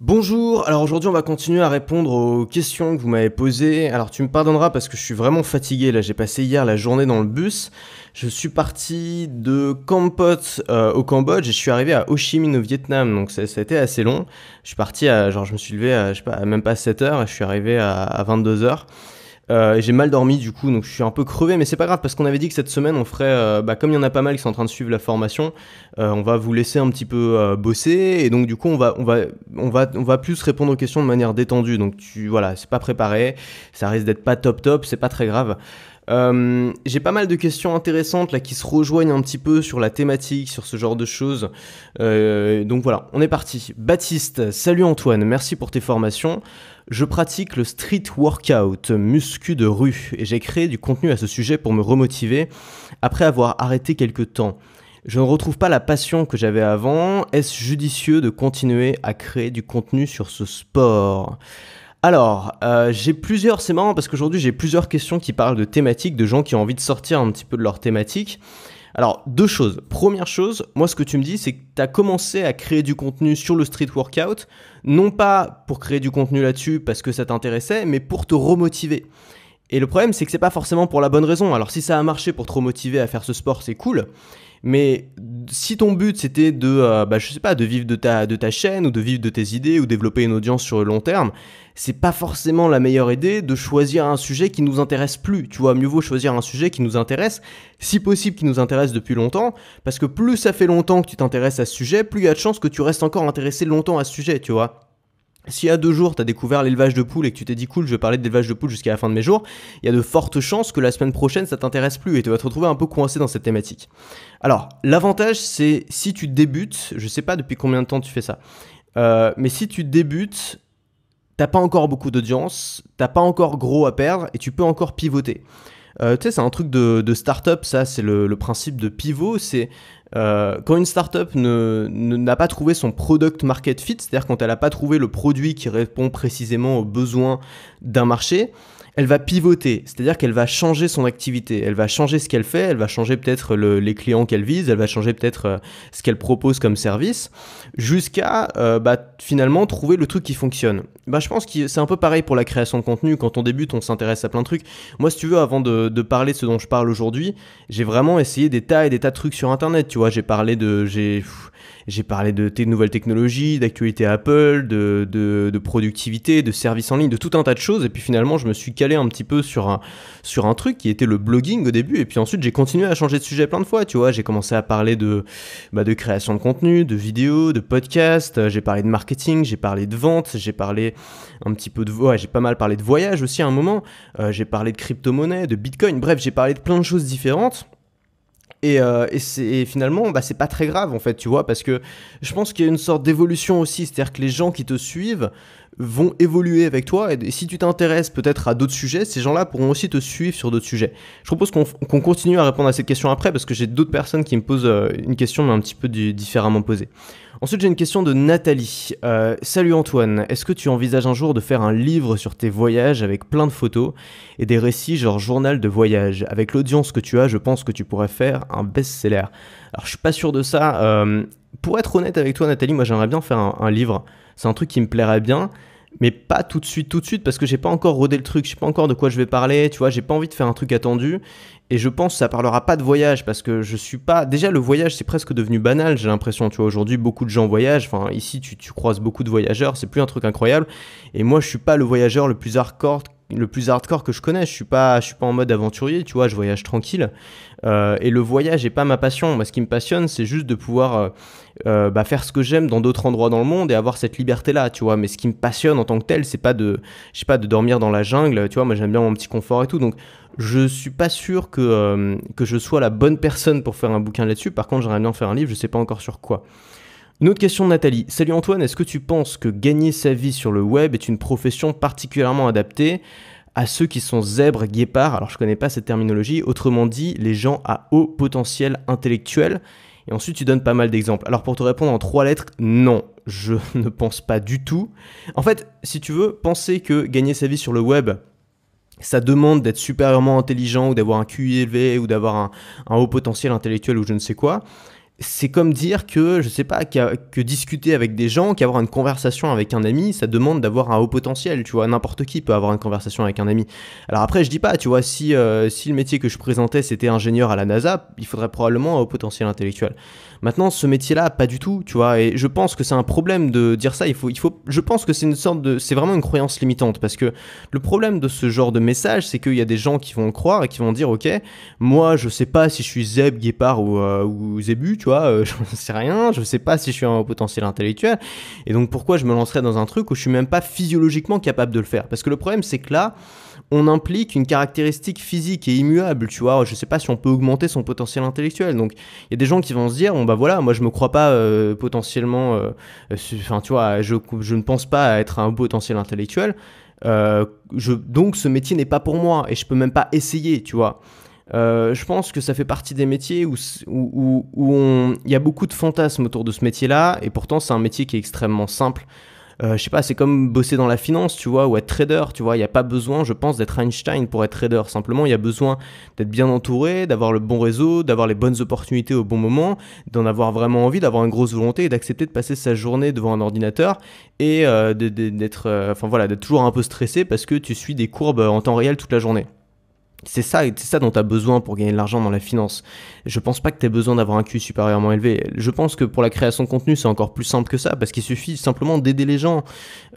Bonjour, alors aujourd'hui on va continuer à répondre aux questions que vous m'avez posées. Alors tu me pardonneras parce que je suis vraiment fatigué, là j'ai passé hier la journée dans le bus. Je suis parti de Kampot euh, au Cambodge et je suis arrivé à Ho Chi Minh au Vietnam, donc ça, a été assez long. Je suis parti à, genre je me suis levé à, je pas, à même pas 7h et je suis arrivé à, à 22h. Euh, j'ai mal dormi du coup, donc je suis un peu crevé, mais c'est pas grave parce qu'on avait dit que cette semaine on ferait, euh, bah, comme il y en a pas mal qui sont en train de suivre la formation, euh, on va vous laisser un petit peu bosser et donc du coup on va, on va, on va, on va plus répondre aux questions de manière détendue. Donc tu, voilà, c'est pas préparé, ça risque d'être pas top top, c'est pas très grave. Euh, j'ai pas mal de questions intéressantes là qui se rejoignent un petit peu sur la thématique, sur ce genre de choses. Euh, donc voilà, on est parti. Baptiste, salut Antoine, merci pour tes formations. Je pratique le street workout, muscu de rue, et j'ai créé du contenu à ce sujet pour me remotiver après avoir arrêté quelques temps. Je ne retrouve pas la passion que j'avais avant. Est-ce judicieux de continuer à créer du contenu sur ce sport alors, euh, j'ai plusieurs, c'est marrant parce qu'aujourd'hui j'ai plusieurs questions qui parlent de thématiques, de gens qui ont envie de sortir un petit peu de leur thématique. Alors, deux choses. Première chose, moi ce que tu me dis, c'est que tu as commencé à créer du contenu sur le street workout, non pas pour créer du contenu là-dessus parce que ça t'intéressait, mais pour te remotiver. Et le problème, c'est que c'est pas forcément pour la bonne raison. Alors, si ça a marché pour te remotiver à faire ce sport, c'est cool. Mais si ton but c'était de, euh, bah, je sais pas, de vivre de ta, de ta chaîne ou de vivre de tes idées ou développer une audience sur le long terme, c'est pas forcément la meilleure idée de choisir un sujet qui nous intéresse plus. Tu vois, mieux vaut choisir un sujet qui nous intéresse, si possible qui nous intéresse depuis longtemps, parce que plus ça fait longtemps que tu t'intéresses à ce sujet, plus il y a de chances que tu restes encore intéressé longtemps à ce sujet, tu vois si à deux jours, tu as découvert l'élevage de poules et que tu t'es dit cool, je vais parler d'élevage de poules jusqu'à la fin de mes jours, il y a de fortes chances que la semaine prochaine, ça t'intéresse plus et tu vas te retrouver un peu coincé dans cette thématique. Alors, l'avantage, c'est si tu débutes, je sais pas depuis combien de temps tu fais ça, euh, mais si tu débutes, t'as pas encore beaucoup d'audience, t'as pas encore gros à perdre et tu peux encore pivoter. Euh, tu sais, c'est un truc de, start-up, ça, c'est le, le, principe de pivot. C'est euh, quand une startup ne, n'a pas trouvé son product market fit, c'est-à-dire quand elle n'a pas trouvé le produit qui répond précisément aux besoins d'un marché, elle va pivoter, c'est-à-dire qu'elle va changer son activité, elle va changer ce qu'elle fait, elle va changer peut-être les clients qu'elle vise, elle va changer peut-être euh, ce qu'elle propose comme service, jusqu'à euh, bah, finalement trouver le truc qui fonctionne. Bah, je pense que c'est un peu pareil pour la création de contenu, quand on débute on s'intéresse à plein de trucs. Moi si tu veux, avant de, parler de ce dont je parle aujourd'hui, j'ai vraiment essayé des tas et des tas de trucs sur Internet, tu vois, j'ai parlé de... J'ai, j'ai parlé de nouvelles technologies, d'actualité Apple, de, productivité, de services en ligne, de tout un tas de choses. Et puis finalement, je me suis calé un petit peu sur un, sur un truc qui était le blogging au début. Et puis ensuite, j'ai continué à changer de sujet plein de fois. Tu vois, j'ai commencé à parler de, bah, de création de contenu, de vidéos, de podcasts. Euh, j'ai parlé de marketing, j'ai parlé de vente, j'ai parlé un petit peu de. Ouais, j'ai pas mal parlé de voyage aussi à un moment. Euh, j'ai parlé de crypto-monnaie, de bitcoin. Bref, j'ai parlé de plein de choses différentes. Euh, et, finalement, bah, c'est pas très grave en fait, tu vois, parce que je pense qu'il y a une sorte d'évolution aussi, c'est-à-dire que les gens qui te suivent vont évoluer avec toi, et, si tu t'intéresses peut-être à d'autres sujets, ces gens-là pourront aussi te suivre sur d'autres sujets. Je propose qu'on continue à répondre à cette question après, parce que j'ai d'autres personnes qui me posent euh, une question, mais un petit peu différemment posée. Ensuite, j'ai une question de Nathalie. Euh, salut Antoine, est-ce que tu envisages un jour de faire un livre sur tes voyages avec plein de photos et des récits genre journal de voyage Avec l'audience que tu as, je pense que tu pourrais faire un best-seller. Alors, je suis pas sûr de ça. Euh, pour être honnête avec toi, Nathalie, moi j'aimerais bien faire un, livre. C'est un truc qui me plairait bien mais pas tout de suite, tout de suite, parce que j'ai pas encore rodé le truc, je sais pas encore de quoi je vais parler, tu vois, j'ai pas envie de faire un truc attendu, et je pense que ça parlera pas de voyage parce que je suis pas. Déjà, le voyage c'est presque devenu banal, j'ai l'impression. Tu vois, aujourd'hui, beaucoup de gens voyagent. Enfin, ici, tu, tu croises beaucoup de voyageurs, c'est plus un truc incroyable. Et moi, je suis pas le voyageur le plus hardcore le plus hardcore que je connais. Je suis pas, je suis pas en mode aventurier, tu vois, je voyage tranquille. Euh, et le voyage est pas ma passion. Moi, ce qui me passionne, c'est juste de pouvoir euh, euh, bah, faire ce que j'aime dans d'autres endroits dans le monde et avoir cette liberté-là, tu vois. Mais ce qui me passionne en tant que tel, c'est pas de, je sais pas, de dormir dans la jungle, tu vois. Moi, j'aime bien mon petit confort et tout. Donc, je suis pas sûr que, euh, que je sois la bonne personne pour faire un bouquin là-dessus. Par contre, j'aimerais bien faire un livre, je sais pas encore sur quoi. Une autre question de Nathalie. Salut Antoine, est-ce que tu penses que gagner sa vie sur le web est une profession particulièrement adaptée à ceux qui sont zèbres, guépards, alors je ne connais pas cette terminologie, autrement dit, les gens à haut potentiel intellectuel et ensuite, tu donnes pas mal d'exemples. Alors pour te répondre en trois lettres, non, je ne pense pas du tout. En fait, si tu veux, penser que gagner sa vie sur le web, ça demande d'être supérieurement intelligent ou d'avoir un QI élevé ou d'avoir un, haut potentiel intellectuel ou je ne sais quoi. C'est comme dire que, je ne sais pas, que discuter avec des gens, qu'avoir une conversation avec un ami, ça demande d'avoir un haut potentiel, tu vois. N'importe qui peut avoir une conversation avec un ami. Alors après, je dis pas, tu vois, si, euh, si le métier que je présentais c'était ingénieur à la NASA, il faudrait probablement un haut potentiel intellectuel. Maintenant, ce métier-là, pas du tout, tu vois. Et je pense que c'est un problème de dire ça. Il faut, il faut, je pense que c'est une sorte de, c'est vraiment une croyance limitante parce que le problème de ce genre de message, c'est qu'il y a des gens qui vont croire et qui vont dire, ok, moi, je sais pas si je suis zeb, guépard ou, euh, zébu, tu vois, euh, je sais rien, je sais pas si je suis un potentiel intellectuel. Et donc, pourquoi je me lancerais dans un truc où je suis même pas physiologiquement capable de le faire Parce que le problème, c'est que là, on implique une caractéristique physique et immuable, tu vois. Je sais pas si on peut augmenter son potentiel intellectuel. Donc, il y a des gens qui vont se dire, bon bah voilà, moi je me crois pas euh, potentiellement, euh, enfin tu vois, je, je, ne pense pas être un potentiel intellectuel. Euh, je, donc ce métier n'est pas pour moi et je peux même pas essayer, tu vois. je pense que ça fait partie des métiers où il où, où, y a beaucoup de fantasmes autour de ce métier-là, et pourtant c'est un métier qui est extrêmement simple. Euh, je sais pas, c'est comme bosser dans la finance, tu vois, ou être trader, tu vois. Il n'y a pas besoin, je pense, d'être Einstein pour être trader. Simplement, il y a besoin d'être bien entouré, d'avoir le bon réseau, d'avoir les bonnes opportunités au bon moment, d'en avoir vraiment envie, d'avoir une grosse volonté et d'accepter de passer sa journée devant un ordinateur et euh, d'être, euh, enfin voilà, d'être toujours un peu stressé parce que tu suis des courbes en temps réel toute la journée. C'est ça, c'est ça dont tu as besoin pour gagner de l'argent dans la finance. Je pense pas que tu aies besoin d'avoir un QI supérieurement élevé. Je pense que pour la création de contenu, c'est encore plus simple que ça, parce qu'il suffit simplement d'aider les gens,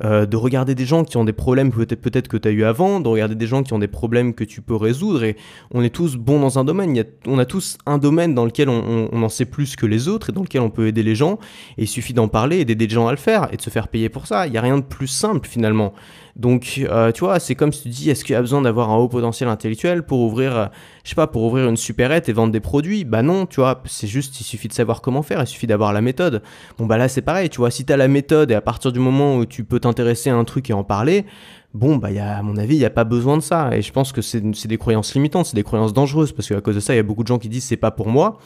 euh, de regarder des gens qui ont des problèmes peut-être que tu as eu avant, de regarder des gens qui ont des problèmes que tu peux résoudre, et on est tous bons dans un domaine. on a tous un domaine dans lequel on, on, en sait plus que les autres, et dans lequel on peut aider les gens, et il suffit d'en parler et d'aider les gens à le faire, et de se faire payer pour ça. Il n'y a rien de plus simple finalement. Donc, euh, tu vois, c'est comme si tu dis, est-ce qu'il y a besoin d'avoir un haut potentiel intellectuel pour ouvrir, euh, je sais pas, pour ouvrir une supérette et vendre des produits Bah non, tu vois, c'est juste, il suffit de savoir comment faire, il suffit d'avoir la méthode. Bon, bah là, c'est pareil, tu vois, si tu as la méthode et à partir du moment où tu peux t'intéresser à un truc et en parler, bon, bah, à mon avis, il n'y a pas besoin de ça. Et je pense que c'est des croyances limitantes, c'est des croyances dangereuses, parce qu'à cause de ça, il y a beaucoup de gens qui disent, c'est pas pour moi.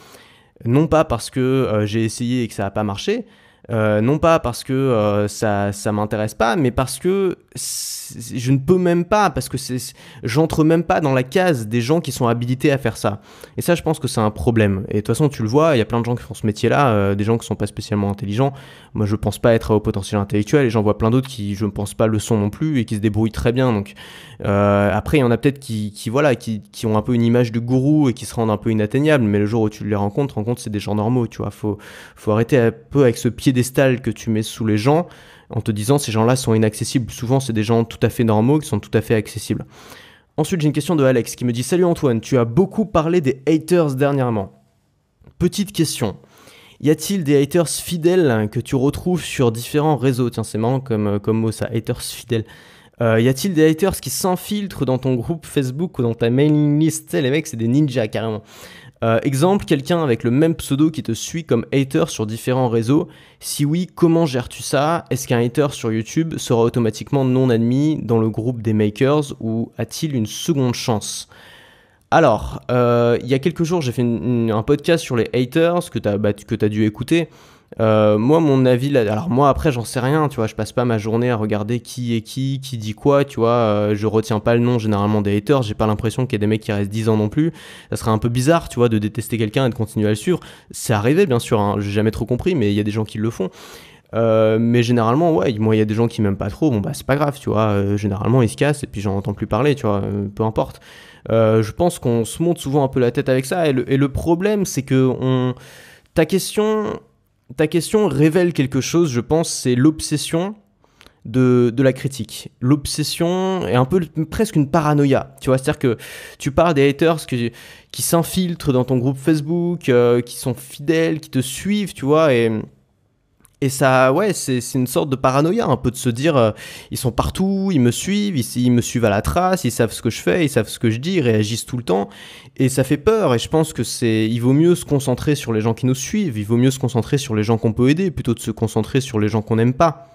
Non pas parce que euh, j'ai essayé et que ça n'a pas marché, euh, non pas parce que euh, ça ça m'intéresse pas, mais parce que je ne peux même pas, parce que c'est j'entre même pas dans la case des gens qui sont habilités à faire ça. Et ça, je pense que c'est un problème. Et de toute façon, tu le vois, il y a plein de gens qui font ce métier-là, euh, des gens qui sont pas spécialement intelligents. Moi, je pense pas être au potentiel intellectuel, et j'en vois plein d'autres qui, je ne pense pas, le sont non plus et qui se débrouillent très bien. Donc après, il y en a peut-être qui, qui, voilà, qui, ont un peu une image de gourou et qui se rendent un peu inatteignables. Mais le jour où tu les rencontres, rencontre c'est des gens normaux, tu vois. Faut faut arrêter un peu avec ce pied piédestal que tu mets sous les gens en te disant ces gens-là sont inaccessibles. Souvent, c'est des gens tout à fait normaux qui sont tout à fait accessibles. Ensuite, j'ai une question de Alex qui me dit Salut Antoine, tu as beaucoup parlé des haters dernièrement. Petite question. Y a-t-il des haters fidèles que tu retrouves sur différents réseaux Tiens, c'est marrant comme, euh, comme mot ça, haters fidèles. Euh, y a-t-il des haters qui s'infiltrent dans ton groupe Facebook ou dans ta mailing list Les mecs, c'est des ninjas carrément. Euh, exemple, quelqu'un avec le même pseudo qui te suit comme hater sur différents réseaux. Si oui, comment gères-tu ça Est-ce qu'un hater sur YouTube sera automatiquement non admis dans le groupe des makers ou a-t-il une seconde chance alors, euh, il y a quelques jours, j'ai fait un podcast sur les haters que tu as, bah, dû écouter. Euh, moi, mon avis, là, alors moi après, j'en sais rien, tu vois, je passe pas ma journée à regarder qui est qui, qui dit quoi, tu vois, euh, je retiens pas le nom généralement des haters, j'ai pas l'impression qu'il y a des mecs qui restent 10 ans non plus, ça serait un peu bizarre, tu vois, de détester quelqu'un et de continuer à le suivre. C'est arrivé, bien sûr, hein, j'ai jamais trop compris, mais il y a des gens qui le font. Euh, mais généralement, ouais, moi, il y a des gens qui m'aiment pas trop, bon, bah, c'est pas grave, tu vois. généralement, ils se cassent et puis j'en entends plus parler, tu vois, peu importe. je pense qu'on se monte souvent un peu la tête avec ça et le, problème, c'est que on... ta question, ta question révèle quelque chose, je pense, c'est l'obsession de, la critique. L'obsession est un peu presque une paranoïa. Tu vois, c'est-à-dire que tu parles des haters qui s'infiltrent dans ton groupe Facebook, euh, qui sont fidèles, qui te suivent, tu vois, et et ça, ouais, c'est une sorte de paranoïa, un peu de se dire, euh, ils sont partout, ils me suivent, ils, ils, me suivent à la trace, ils savent ce que je fais, ils savent ce que je dis, ils réagissent tout le temps, et ça fait peur. Et je pense que c'est, il vaut mieux se concentrer sur les gens qui nous suivent, il vaut mieux se concentrer sur les gens qu'on peut aider plutôt de se concentrer sur les gens qu'on n'aime pas.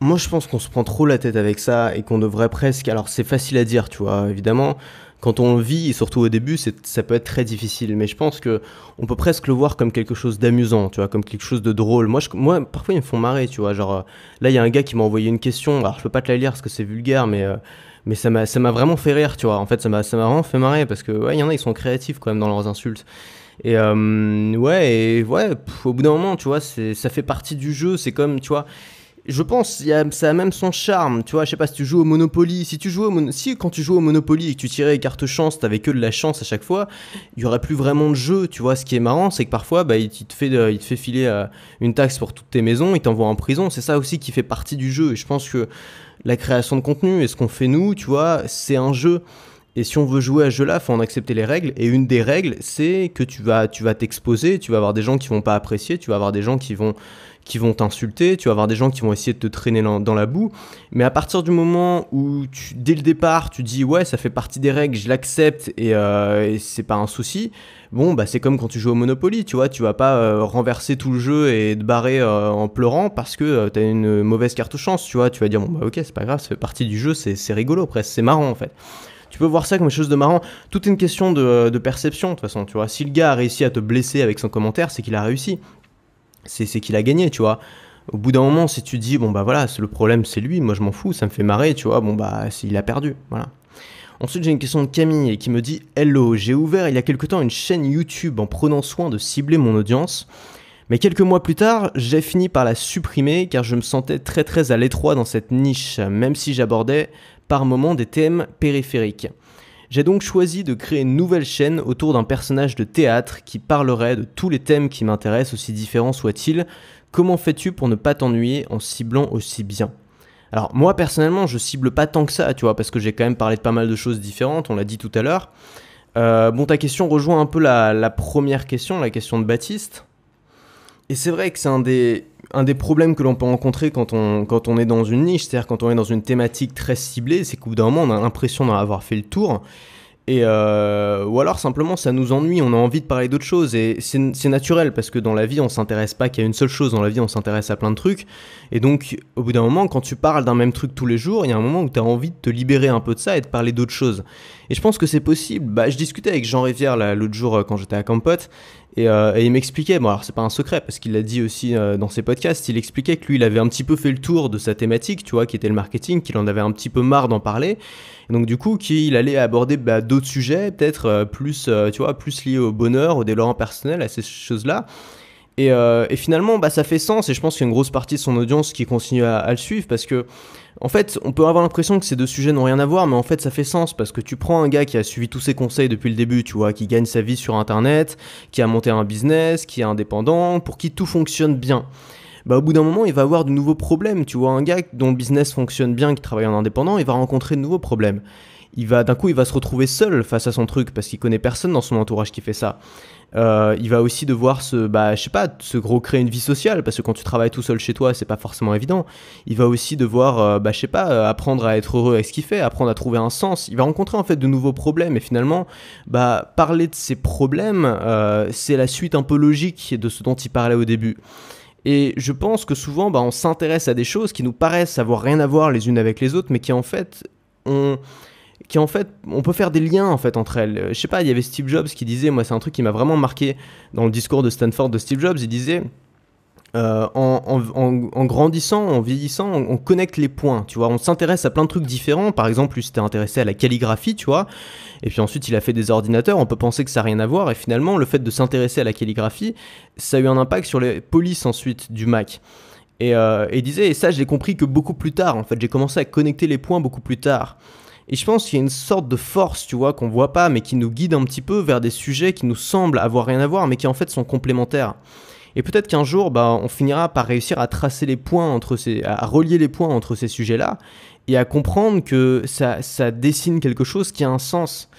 Moi, je pense qu'on se prend trop la tête avec ça et qu'on devrait presque. Alors, c'est facile à dire, tu vois, évidemment quand on le vit, et surtout au début, ça peut être très difficile. Mais je pense que on peut presque le voir comme quelque chose d'amusant, tu vois, comme quelque chose de drôle. Moi, moi, parfois ils me font marrer, tu vois. Genre euh, là, il y a un gars qui m'a envoyé une question. Alors je peux pas te la lire parce que c'est vulgaire, mais euh, mais ça m'a ça m'a vraiment fait rire, tu vois. En fait, ça m'a ça vraiment fait marrer parce que ouais, il y en a, ils sont créatifs quand même dans leurs insultes. Et euh, ouais, et ouais, au bout d'un moment, tu vois, ça fait partie du jeu. C'est comme, tu vois, je pense, y ça a même son charme. Tu vois, je sais pas si tu joues au Monopoly, si tu joues si quand tu joues au Monopoly et que tu tirais les cartes chance, t'avais que de la chance à chaque fois, il y aurait plus vraiment de jeu. Tu vois, ce qui est marrant, c'est que parfois, bah, il, te fait, euh, il te fait filer euh, une taxe pour toutes tes maisons, il t'envoie en prison. C'est ça aussi qui fait partie du jeu. Et je pense que la création de contenu et ce qu'on fait nous, tu vois, c'est un jeu. Et si on veut jouer à ce jeu-là, faut en accepter les règles. Et une des règles, c'est que tu vas, tu vas t'exposer, tu vas avoir des gens qui vont pas apprécier, tu vas avoir des gens qui vont, qui vont t'insulter, tu vas avoir des gens qui vont essayer de te traîner dans la boue. Mais à partir du moment où, tu, dès le départ, tu dis ouais, ça fait partie des règles, je l'accepte et, euh, c'est pas un souci, bon, bah c'est comme quand tu joues au Monopoly, tu vois, tu vas pas euh, renverser tout le jeu et te barrer euh, en pleurant parce que t'as une mauvaise carte chance, tu vois, tu vas dire bon, bah ok, c'est pas grave, ça fait partie du jeu, c'est rigolo presque, c'est marrant en fait tu peux voir ça comme quelque chose de marrant. Tout est une question de, de perception, de toute façon, tu vois. Si le gars a réussi à te blesser avec son commentaire, c'est qu'il a réussi c'est qu'il a gagné, tu vois. Au bout d'un moment, si tu dis, bon bah voilà, le problème c'est lui, moi je m'en fous, ça me fait marrer, tu vois, bon bah il a perdu, voilà. Ensuite, j'ai une question de Camille qui me dit Hello, j'ai ouvert il y a quelque temps une chaîne YouTube en prenant soin de cibler mon audience, mais quelques mois plus tard, j'ai fini par la supprimer car je me sentais très très à l'étroit dans cette niche, même si j'abordais par moments des thèmes périphériques. J'ai donc choisi de créer une nouvelle chaîne autour d'un personnage de théâtre qui parlerait de tous les thèmes qui m'intéressent, aussi différents soient-ils. Comment fais-tu pour ne pas t'ennuyer en ciblant aussi bien alors moi personnellement je cible pas tant que ça, tu vois, parce que j'ai quand même parlé de pas mal de choses différentes, on l'a dit tout à l'heure. Euh, bon, ta question rejoint un peu la, première question, la question de Baptiste. Et c'est vrai que c'est un des, un des problèmes que l'on peut rencontrer quand on, quand on est dans une niche, c'est-à-dire quand on est dans une thématique très ciblée, c'est qu'au bout d'un moment, on a l'impression d'en avoir fait le tour. Et euh, ou alors simplement ça nous ennuie, on a envie de parler d'autres choses et c'est naturel parce que dans la vie on s'intéresse pas qu'à une seule chose, dans la vie on s'intéresse à plein de trucs et donc au bout d'un moment quand tu parles d'un même truc tous les jours, il y a un moment où tu as envie de te libérer un peu de ça et de parler d'autre chose. Et je pense que c'est possible. Bah, je discutais avec Jean Rivière l'autre jour euh, quand j'étais à Campote euh, et, il m'expliquait, bon alors c'est pas un secret parce qu'il l'a dit aussi euh, dans ses podcasts, il expliquait que lui il avait un petit peu fait le tour de sa thématique, tu vois, qui était le marketing, qu'il en avait un petit peu marre d'en parler, et donc du coup qu'il allait aborder bah, d'autres sujets, peut-être plus, tu vois, plus liés au bonheur, au développement personnel, à ces choses-là. Euh, et, finalement, bah, ça fait sens, et je pense qu'il y a une grosse partie de son audience qui continue à, le suivre, parce que, en fait, on peut avoir l'impression que ces deux sujets n'ont rien à voir, mais en fait, ça fait sens, parce que tu prends un gars qui a suivi tous ses conseils depuis le début, tu vois, qui gagne sa vie sur Internet, qui a monté un business, qui est indépendant, pour qui tout fonctionne bien. Bah, au bout d'un moment, il va avoir de nouveaux problèmes, tu vois, un gars dont le business fonctionne bien, qui travaille en indépendant, il va rencontrer de nouveaux problèmes il va d'un coup il va se retrouver seul face à son truc parce qu'il connaît personne dans son entourage qui fait ça. Euh, il va aussi devoir se, bah, je sais pas, se gros créer une vie sociale parce que quand tu travailles tout seul chez toi, c'est pas forcément évident. Il va aussi devoir, euh, bah, je sais pas, euh, apprendre à être heureux avec ce qu'il fait, apprendre à trouver un sens. Il va rencontrer en fait de nouveaux problèmes et finalement, bah, parler de ces problèmes, c'est la suite un peu logique de ce dont il parlait au début. Et je pense que souvent, bah, on s'intéresse à des choses qui nous paraissent avoir rien à voir les unes avec les autres, mais qui en fait ont qui en fait, on peut faire des liens en fait entre elles. Je sais pas, il y avait Steve Jobs qui disait, moi c'est un truc qui m'a vraiment marqué dans le discours de Stanford de Steve Jobs, il disait, euh, en, grandissant, en vieillissant, on, connecte les points, tu vois. On s'intéresse à plein de trucs différents. Par exemple, lui s'était intéressé à la calligraphie, tu vois. Et puis ensuite, il a fait des ordinateurs. On peut penser que ça n'a rien à voir. Et finalement, le fait de s'intéresser à la calligraphie, ça a eu un impact sur les polices ensuite du Mac. Et, euh, disait, et ça, je l'ai compris que beaucoup plus tard, en fait. J'ai commencé à connecter les points beaucoup plus tard. Et je pense qu'il y a une sorte de force, tu vois, qu'on voit pas, mais qui nous guide un petit peu vers des sujets qui nous semblent avoir rien à voir, mais qui en fait sont complémentaires. Et peut-être qu'un jour, bah, on finira par réussir à tracer les points entre ces, à relier les points entre ces sujets-là et à comprendre que ça, ça dessine quelque chose qui a un sens.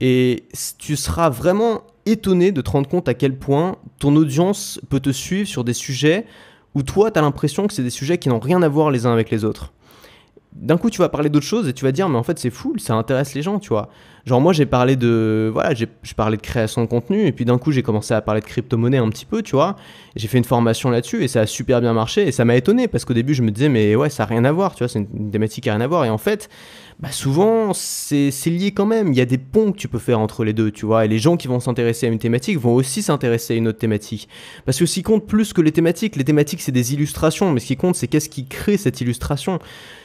Et tu seras vraiment étonné de te rendre compte à quel point ton audience peut te suivre sur des sujets où toi, tu as l'impression que c'est des sujets qui n'ont rien à voir les uns avec les autres d'un coup tu vas parler d'autre chose et tu vas dire mais en fait c'est fou, ça intéresse les gens, tu vois. Genre moi j'ai parlé de voilà, j'ai je de création de contenu et puis d'un coup j'ai commencé à parler de crypto-monnaie un petit peu, tu vois. J'ai fait une formation là-dessus et ça a super bien marché et ça m'a étonné parce qu'au début je me disais mais ouais, ça a rien à voir, tu vois, c'est une thématique à rien à voir et en fait bah, souvent c'est lié quand même, il y a des ponts que tu peux faire entre les deux, tu vois, et les gens qui vont s'intéresser à une thématique vont aussi s'intéresser à une autre thématique. Parce que ce qui compte plus que les thématiques, les thématiques c'est des illustrations, mais ce qui compte c'est qu'est-ce qui crée cette illustration.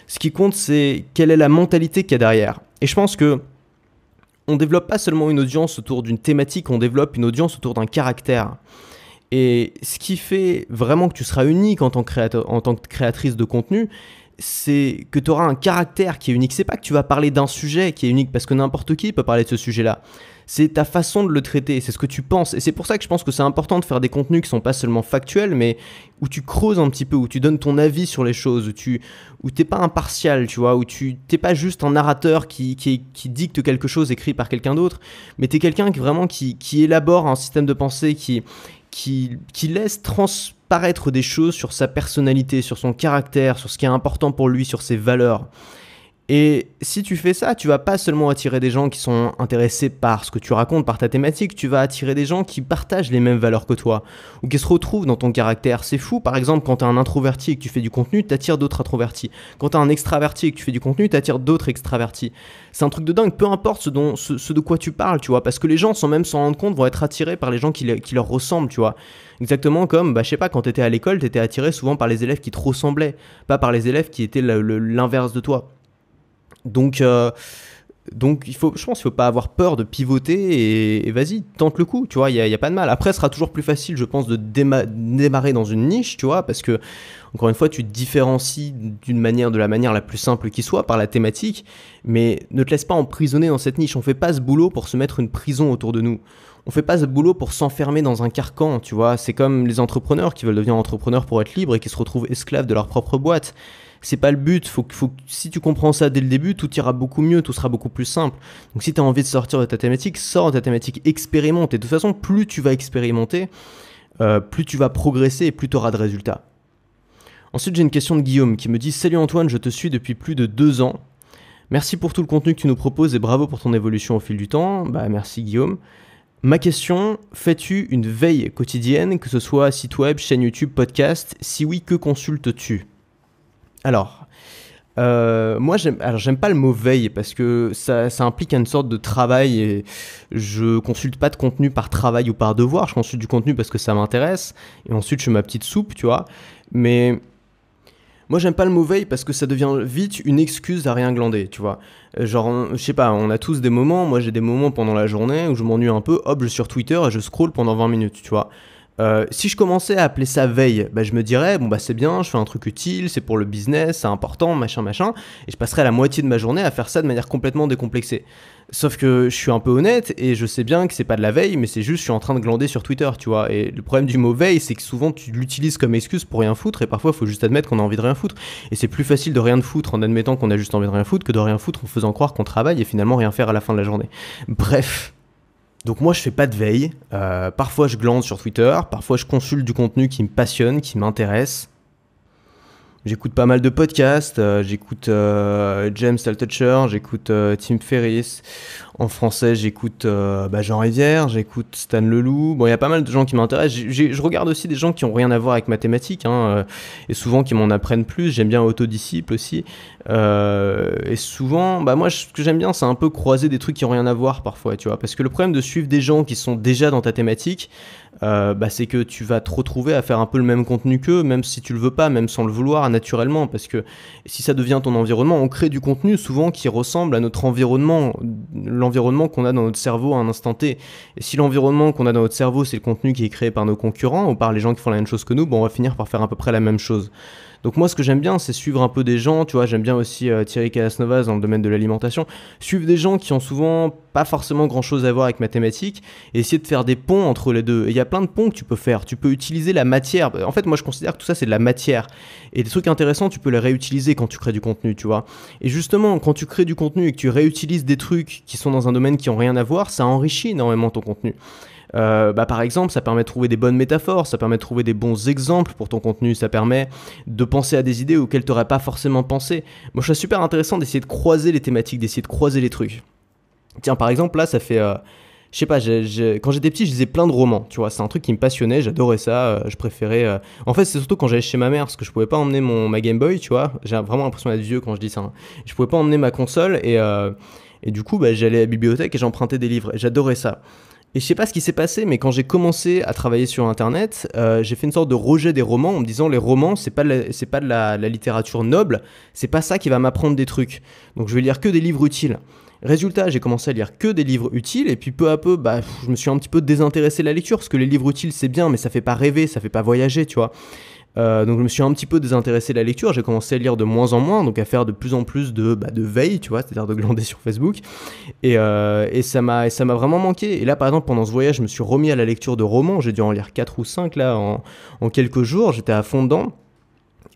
Ce qui compte, c'est quelle est la mentalité qu'il y a derrière. Et je pense que on développe pas seulement une audience autour d'une thématique, on développe une audience autour d'un caractère. Et ce qui fait vraiment que tu seras unique en tant que, en tant que créatrice de contenu, c'est que tu auras un caractère qui est unique. C'est pas que tu vas parler d'un sujet qui est unique, parce que n'importe qui peut parler de ce sujet-là. C'est ta façon de le traiter, c'est ce que tu penses. Et c'est pour ça que je pense que c'est important de faire des contenus qui sont pas seulement factuels, mais où tu creuses un petit peu, où tu donnes ton avis sur les choses, où tu où t'es pas impartial, tu vois, où tu t'es pas juste un narrateur qui, dicte quelque chose écrit par quelqu'un d'autre, mais tu es quelqu'un qui vraiment qui, élabore un système de pensée qui, qui, qui laisse trans paraître des choses sur sa personnalité, sur son caractère, sur ce qui est important pour lui, sur ses valeurs. Et si tu fais ça, tu vas pas seulement attirer des gens qui sont intéressés par ce que tu racontes, par ta thématique, tu vas attirer des gens qui partagent les mêmes valeurs que toi, ou qui se retrouvent dans ton caractère. C'est fou, par exemple, quand tu un introverti et que tu fais du contenu, attires d'autres introvertis. Quand tu un extraverti et que tu fais du contenu, attires d'autres extravertis. C'est un truc de dingue, peu importe ce, dont, ce, de quoi tu parles, tu vois, parce que les gens, sans même s'en rendre compte, vont être attirés par les gens qui, leur ressemblent, tu vois. Exactement comme, bah, je sais pas, quand t'étais à l'école, t'étais attiré souvent par les élèves qui te ressemblaient, pas par les élèves qui étaient l'inverse de toi. Donc, euh, donc il faut, je pense qu'il faut pas avoir peur de pivoter et, vas-y, tente le coup, tu vois, il n'y a, pas de mal. Après, ce sera toujours plus facile, je pense, de démarrer dans une niche, tu vois, parce que, encore une fois, tu te différencies d'une manière, de la manière la plus simple qui soit, par la thématique, mais ne te laisse pas emprisonner dans cette niche. On ne fait pas ce boulot pour se mettre une prison autour de nous. On ne fait pas ce boulot pour s'enfermer dans un carcan, tu vois. C'est comme les entrepreneurs qui veulent devenir entrepreneurs pour être libres et qui se retrouvent esclaves de leur propre boîte c'est pas le but. si tu comprends ça dès le début, tout ira beaucoup mieux, tout sera beaucoup plus simple. Donc si tu as envie de sortir de ta thématique, sors de ta thématique, expérimente. Et de toute façon, plus tu vas expérimenter, euh, plus tu vas progresser et plus tu auras de résultats. Ensuite, j'ai une question de Guillaume qui me dit Salut Antoine, je te suis depuis plus de deux ans. Merci pour tout le contenu que tu nous proposes et bravo pour ton évolution au fil du temps. Bah merci Guillaume. Ma question, fais-tu une veille quotidienne, que ce soit site web, chaîne YouTube, podcast Si oui, que consultes-tu alors, euh, moi, j'aime, pas le mot parce que ça, implique une sorte de travail. Et je consulte pas de contenu par travail ou par devoir. Je consulte du contenu parce que ça m'intéresse. Et ensuite, je fais ma petite soupe, tu vois. Mais moi, j'aime pas le mot parce que ça devient vite une excuse à rien glander, tu vois. Euh, genre, je sais pas, on a tous des moments. Moi, j'ai des moments pendant la journée où je m'ennuie un peu. Hop, je suis sur Twitter et je scroll pendant 20 minutes, tu vois. Euh, si je commençais à appeler ça veille, bah, je me dirais, bon bah c'est bien, je fais un truc utile, c'est pour le business, c'est important, machin, machin, et je passerais la moitié de ma journée à faire ça de manière complètement décomplexée. Sauf que je suis un peu honnête et je sais bien que c'est pas de la veille, mais c'est juste je suis en train de glander sur Twitter, tu vois. Et le problème du mot veille, c'est que souvent tu l'utilises comme excuse pour rien foutre et parfois il faut juste admettre qu'on a envie de rien foutre. Et c'est plus facile de rien foutre en admettant qu'on a juste envie de rien foutre que de rien foutre en faisant croire qu'on travaille et finalement rien faire à la fin de la journée. Bref. Donc moi, je fais pas de veille. Euh, parfois, je glande sur Twitter. Parfois, je consulte du contenu qui me passionne, qui m'intéresse. J'écoute pas mal de podcasts. Euh, j'écoute euh, James Altucher, j'écoute Tim Ferriss. En français, j'écoute euh, bah, Jean Rivière, j'écoute Stan Leloup. Bon, il y a pas mal de gens qui m'intéressent. Je regarde aussi des gens qui n'ont rien à voir avec ma thématique, hein, euh, et souvent qui m'en apprennent plus. J'aime bien Autodisciple aussi. Euh, et souvent, bah, moi, ce que j'aime bien, c'est un peu croiser des trucs qui n'ont rien à voir parfois, tu vois. Parce que le problème de suivre des gens qui sont déjà dans ta thématique, bah, c'est que tu vas te retrouver à faire un peu le même contenu qu'eux, même si tu le veux pas, même sans le vouloir, naturellement, parce que si ça devient ton environnement, on crée du contenu souvent qui ressemble à notre environnement, l'environnement qu'on a dans notre cerveau à un instant T. Et si l'environnement qu'on a dans notre cerveau, c'est le contenu qui est créé par nos concurrents ou par les gens qui font la même chose que nous, on va finir par faire à peu près la même chose. Donc moi, ce que j'aime bien, c'est suivre un peu des gens, tu vois, j'aime bien aussi euh, Thierry Calasnovas dans le domaine de l'alimentation, suivre des gens qui ont souvent pas forcément grand-chose à voir avec mathématiques, et essayer de faire des ponts entre les deux. Et il y a plein de ponts que tu peux faire, tu peux utiliser la matière. En fait, moi, je considère que tout ça, c'est de la matière. Et des trucs intéressants, tu peux les réutiliser quand tu crées du contenu, tu vois. Et justement, quand tu crées du contenu et que tu réutilises des trucs qui sont dans un domaine qui ont rien à voir, ça enrichit énormément ton contenu. Euh, bah, par exemple, ça permet de trouver des bonnes métaphores, ça permet de trouver des bons exemples pour ton contenu, ça permet de penser à des idées auxquelles tu n'aurais pas forcément pensé. Moi, je trouve super intéressant d'essayer de croiser les thématiques, d'essayer de croiser les trucs. Tiens, par exemple, là, ça fait... Euh, je sais pas, quand j'étais petit, je lisais plein de romans, tu vois, c'est un truc qui me passionnait, j'adorais ça, euh, je préférais... En fait, c'est surtout quand j'allais chez ma mère, parce que je pouvais pas emmener mon, ma Game Boy, tu vois, j'ai vraiment l'impression d'être vieux quand je dis ça, hein. je pouvais pas emmener ma console, et, et du coup, bah, j'allais à la bibliothèque et j'empruntais des livres, et j'adorais ça. Et je sais pas ce qui s'est passé, mais quand j'ai commencé à travailler sur Internet, euh, j'ai fait une sorte de rejet des romans en me disant les romans, c'est pas c'est pas de la, littérature noble, c'est pas ça qui va m'apprendre des trucs. Donc je vais lire que des livres utiles. Résultat, j'ai commencé à lire que des livres utiles, et puis peu à peu, bah, je me suis un petit peu désintéressé de la lecture, parce que les livres utiles, c'est bien, mais ça fait pas rêver, ça fait pas voyager, tu vois. Euh, donc je me suis un petit peu désintéressé de la lecture, j'ai commencé à lire de moins en moins, donc à faire de plus en plus de, bah, de veille, tu vois, c'est-à-dire de glander sur Facebook. Euh, et, ça m'a vraiment manqué. Et là, par exemple, pendant ce voyage, je me suis remis à la lecture de romans, j'ai dû en lire 4 ou 5 là en, en quelques jours, j'étais à fond dedans.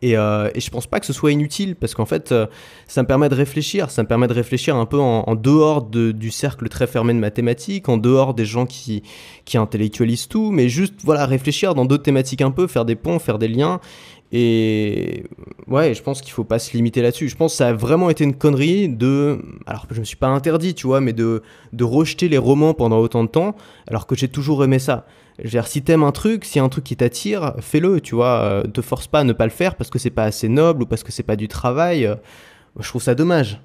Euh, et, je pense pas que ce soit inutile parce qu'en fait, euh, ça me permet de réfléchir. Ça me permet de réfléchir un peu en, dehors du cercle très fermé de mathématiques, en dehors des gens qui, qui intellectualisent tout, mais juste voilà réfléchir dans d'autres thématiques un peu, faire des ponts, faire des liens. Et ouais, je pense qu'il faut pas se limiter là-dessus. Je pense que ça a vraiment été une connerie de. Alors, je me suis pas interdit, tu vois, mais de, de rejeter les romans pendant autant de temps, alors que j'ai toujours aimé ça. Je si t'aimes un truc, si y un truc qui t'attire, fais-le, tu vois. Euh, te force pas à ne pas le faire parce que c'est pas assez noble ou parce que c'est pas du travail. Euh, je trouve ça dommage.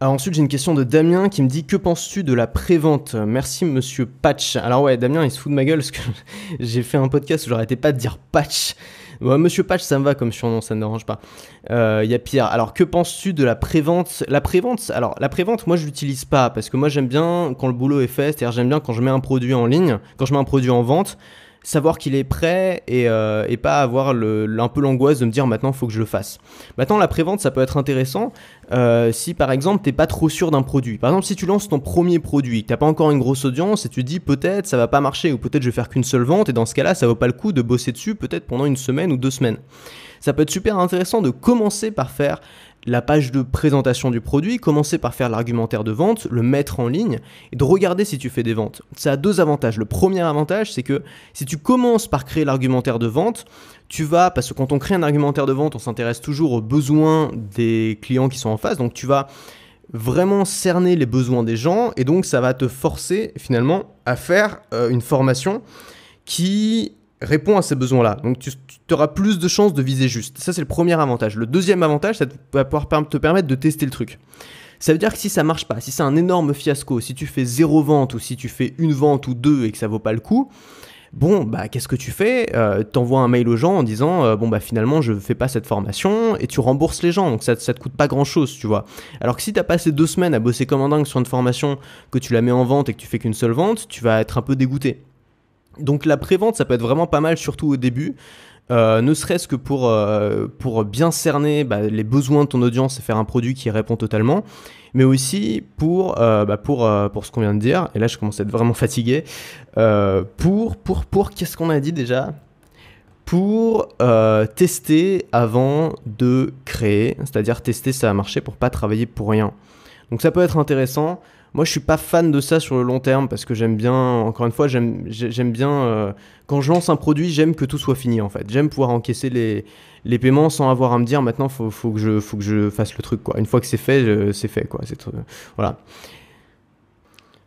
Alors ensuite, j'ai une question de Damien qui me dit Que penses-tu de la prévente Merci, monsieur Patch. Alors, ouais, Damien, il se fout de ma gueule parce que j'ai fait un podcast où j'arrêtais pas de dire Patch. Monsieur Patch, ça me va comme surnom, ça ne dérange pas. Il euh, y a Pierre. Alors, que penses-tu de la prévente La prévente, alors la prévente, moi je l'utilise pas parce que moi j'aime bien quand le boulot est fait, c'est-à-dire j'aime bien quand je mets un produit en ligne, quand je mets un produit en vente savoir qu'il est prêt et, euh, pas avoir un peu l'angoisse de me dire maintenant faut que je le fasse. Maintenant la prévente ça peut être intéressant euh, si par exemple t'es pas trop sûr d'un produit. Par exemple si tu lances ton premier produit, t'as pas encore une grosse audience et tu te dis peut-être ça va pas marcher ou peut-être je vais faire qu'une seule vente et dans ce cas-là ça vaut pas le coup de bosser dessus peut-être pendant une semaine ou deux semaines ça peut être super intéressant de commencer par faire la page de présentation du produit, commencer par faire l'argumentaire de vente, le mettre en ligne et de regarder si tu fais des ventes. Ça a deux avantages. Le premier avantage, c'est que si tu commences par créer l'argumentaire de vente, tu vas, parce que quand on crée un argumentaire de vente, on s'intéresse toujours aux besoins des clients qui sont en face, donc tu vas vraiment cerner les besoins des gens et donc ça va te forcer finalement à faire euh, une formation qui répond à ces besoins-là. Donc tu, auras plus de chances de viser juste. Ça, c'est le premier avantage. Le deuxième avantage, ça va pouvoir te permettre de tester le truc. Ça veut dire que si ça marche pas, si c'est un énorme fiasco, si tu fais zéro vente ou si tu fais une vente ou deux et que ça vaut pas le coup, bon bah qu'est-ce que tu fais Tu euh, T'envoies un mail aux gens en disant euh, bon bah finalement je fais pas cette formation et tu rembourses les gens donc ça, ne te coûte pas grand chose tu vois. Alors que si as passé deux semaines à bosser comme un dingue sur une formation que tu la mets en vente et que tu fais qu'une seule vente, tu vas être un peu dégoûté. Donc la prévente, ça peut être vraiment pas mal, surtout au début. Euh, ne serait-ce que pour, euh, pour bien cerner bah, les besoins de ton audience et faire un produit qui répond totalement, mais aussi pour, euh, bah, pour, pour ce qu'on vient de dire, et là je commence à être vraiment fatigué, pour, pour, pour qu'est-ce qu'on a dit déjà pour tester avant de créer, c'est-à-dire tester ça a marché pour pas travailler pour rien. Donc ça peut être intéressant moi, je suis pas fan de ça sur le long terme parce que j'aime bien, encore une fois, j'aime bien. Euh, quand je lance un produit, j'aime que tout soit fini en fait. J'aime pouvoir encaisser les, paiements sans avoir à me dire maintenant, faut, faut, que, je, faut que je fasse le truc quoi. Une fois que c'est fait, euh, c'est fait quoi. Euh, voilà.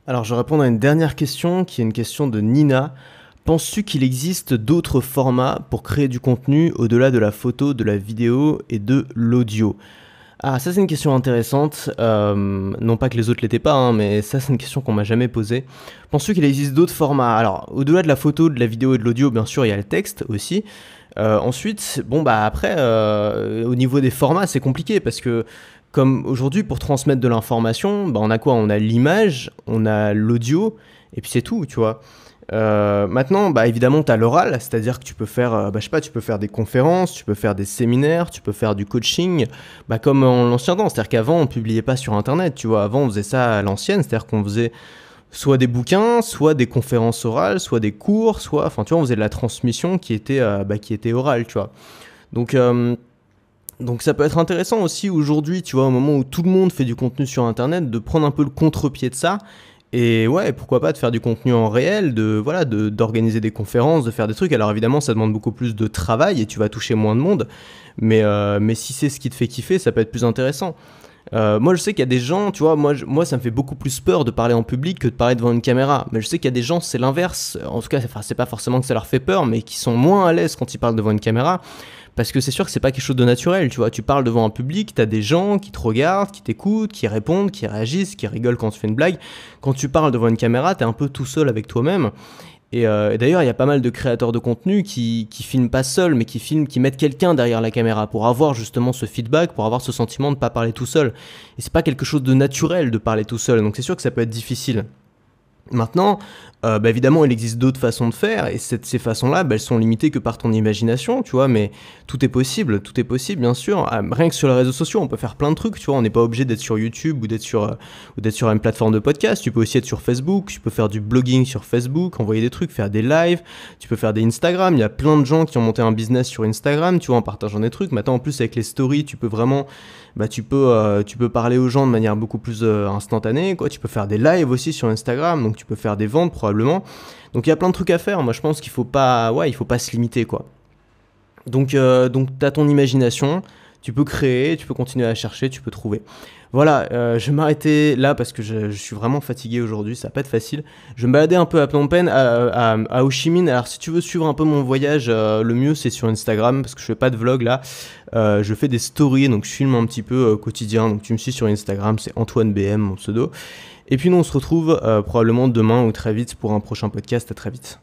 Alors, je vais répondre à une dernière question qui est une question de Nina. Penses-tu qu'il existe d'autres formats pour créer du contenu au-delà de la photo, de la vidéo et de l'audio ah, ça c'est une question intéressante. Euh, non pas que les autres l'étaient pas, hein, mais ça c'est une question qu'on m'a jamais posée. Penses-tu qu'il existe d'autres formats Alors, au-delà de la photo, de la vidéo et de l'audio, bien sûr, il y a le texte aussi. Euh, ensuite, bon bah après, euh, au niveau des formats, c'est compliqué parce que comme aujourd'hui, pour transmettre de l'information, bah, on a quoi On a l'image, on a l'audio, et puis c'est tout, tu vois. Euh, maintenant, bah, évidemment, tu as l'oral, c'est-à-dire que tu peux faire, euh, bah, je sais pas, tu peux faire des conférences, tu peux faire des séminaires, tu peux faire du coaching, bah, comme en l'ancien temps. C'est-à-dire qu'avant, on publiait pas sur Internet, tu vois. Avant, on faisait ça à l'ancienne, c'est-à-dire qu'on faisait soit des bouquins, soit des conférences orales, soit des cours, soit, enfin, tu vois, on faisait de la transmission qui était, euh, bah, qui était orale, tu vois. Donc, donc ça peut être intéressant aussi aujourd'hui, tu vois, au moment où tout le monde fait du contenu sur Internet, de prendre un peu le contre-pied de ça et ouais, pourquoi pas de faire du contenu en réel, de voilà, d'organiser des conférences, de faire des trucs. Alors évidemment, ça demande beaucoup plus de travail et tu vas toucher moins de monde. Mais, euh, mais si c'est ce qui te fait kiffer, ça peut être plus intéressant. Euh, moi, je sais qu'il y a des gens, tu vois, moi, moi, ça me fait beaucoup plus peur de parler en public que de parler devant une caméra. Mais je sais qu'il y a des gens, c'est l'inverse. En tout cas, c'est pas forcément que ça leur fait peur, mais qui sont moins à l'aise quand ils parlent devant une caméra parce que c'est sûr que c'est pas quelque chose de naturel, tu vois. Tu parles devant un public, t'as des gens qui te regardent, qui t'écoutent, qui répondent, qui réagissent, qui rigolent quand tu fais une blague. Quand tu parles devant une caméra, t'es un peu tout seul avec toi-même. Et, euh, d'ailleurs, il y a pas mal de créateurs de contenu qui, qui filment pas seul mais qui filment, qui mettent quelqu'un derrière la caméra pour avoir justement ce feedback, pour avoir ce sentiment de ne pas parler tout seul. Et c'est pas quelque chose de naturel de parler tout seul, donc c'est sûr que ça peut être difficile. Maintenant, euh, bah, évidemment, il existe d'autres façons de faire, et ces façons-là, bah, elles sont limitées que par ton imagination, tu vois, mais tout est possible, tout est possible, bien sûr. Ah, rien que sur les réseaux sociaux, on peut faire plein de trucs, tu vois, on n'est pas obligé d'être sur YouTube ou d'être sur, euh, ou d'être sur une plateforme de podcast, tu peux aussi être sur Facebook, tu peux faire du blogging sur Facebook, envoyer des trucs, faire des lives, tu peux faire des Instagram, il y a plein de gens qui ont monté un business sur Instagram, tu vois, en partageant des trucs. Maintenant, en plus, avec les stories, tu peux vraiment, bah, tu peux, euh, tu peux parler aux gens de manière beaucoup plus instantanée, quoi, tu peux faire des lives aussi sur Instagram, donc tu peux faire des ventes, probablement donc il y a plein de trucs à faire. Moi, je pense qu'il faut pas, ouais, il faut pas se limiter, quoi. Donc, tu euh, donc t'as ton imagination, tu peux créer, tu peux continuer à chercher, tu peux trouver. Voilà, euh, je vais m'arrêter là parce que je, suis vraiment fatigué aujourd'hui, ça va pas être facile. Je vais me balader un peu à Phnom Penh, à, à, à Ho Chi Minh. Alors si tu veux suivre un peu mon voyage, euh, le mieux c'est sur Instagram parce que je fais pas de vlog là. je fais des stories, donc je filme un petit peu quotidien. Donc tu me suis sur Instagram, c'est Antoine BM mon pseudo. Et puis nous, on se retrouve euh, probablement demain ou très vite pour un prochain podcast. À très vite.